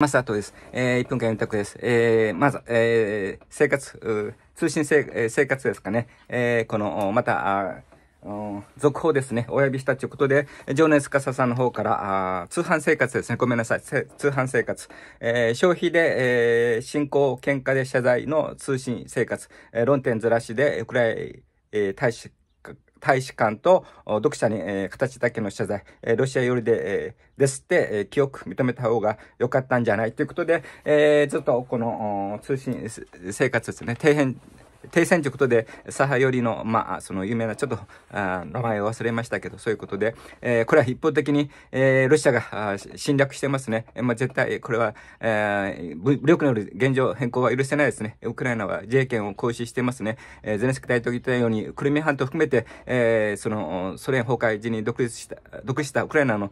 マスタートです。えー、1分間4択です。えー、まず、えー、生活、通信えー、生活ですかね。えー、この、また、続報ですね。お呼びしたということで、情熱かささんの方から、通販生活ですね。ごめんなさい。通販生活。えー、消費で、えー、進行、喧嘩で謝罪の通信生活。えー、論点ずらしで、ウクライ、えー、大使大使館と読者に、えー、形だけの謝罪、えー、ロシア寄りで、えー、ですって、えー、記憶認めた方が良かったんじゃないということで、えー、ずっとこの通信生活ですね、底辺停戦ということで、左派寄りの、まあ、その有名な、ちょっと、あ名前を忘れましたけど、そういうことで、えー、これは一方的に、えー、ロシアが侵略してますね。えまあ、絶対、これは、えー、武力による現状変更は許せないですね。ウクライナは自衛権を行使してますね。えー、ゼレンスキー大統領言ったように、クリミア半島含めて、えー、その、ソ連崩壊時に独立した、独したウクライナの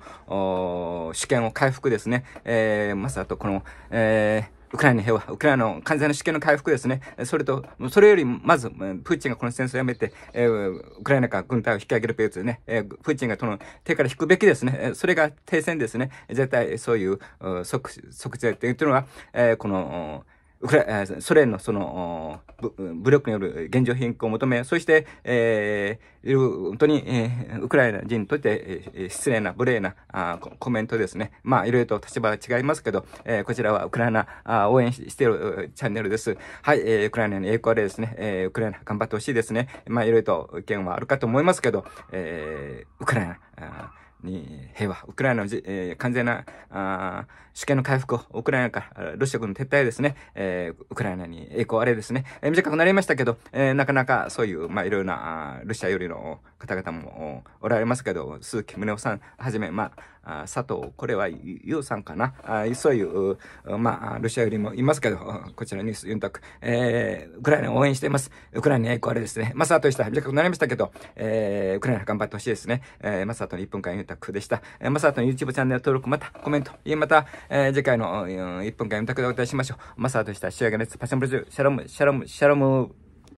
主権を回復ですね。えー、まさとこの、えー、ウクライナの平和、ウクライナの完全な主権の回復ですね。それと、それよりまず、プーチンがこの戦争をやめて、えー、ウクライナから軍隊を引き上げるべきですね。えー、プーチンがその手から引くべきですね。それが停戦ですね。絶対そういう即、即時というのは、えー、この、ウクラソ連のその武力による現状変更を求め、そして、えー、本当に、えー、ウクライナ人にとって、えー、失礼な、無礼なあコメントですね。まあ、いろいろと立場は違いますけど、えー、こちらはウクライナあ応援しているチャンネルです。はい、えー、ウクライナに栄光あれですね、えー、ウクライナ頑張ってほしいですね。まあ、いろいろと意見はあるかと思いますけど、えー、ウクライナ、に平和、ウクライナの、えー、完全なあ主権の回復を、ウクライナからロシア軍の撤退ですね、えー、ウクライナに栄光あれですね、えー、短くなりましたけど、えー、なかなかそういう、まあ、いろいろなあロシア寄りの方々もおられますけど、鈴木宗男さんはじめ、まあ、あ佐藤、これはウさんかな、あそういう、まあ、ロシア寄りもいますけど、こちらニュース4択、えー、ウクライナを応援しています。ウクライナに栄光あれですね。まあ、と藤した短くなりましたけど、えー、ウクライナ頑張ってほしいですね。えー、まあ、佐藤1分間たくでした。えー、まさトの YouTube チャンネル登録、またコメント、いまた、えー、次回の、うん、1分間読みたくでお会いしましょう。マサトでした。仕上げです。パシャンブルジュ、シャロム、シャロム、シャロム。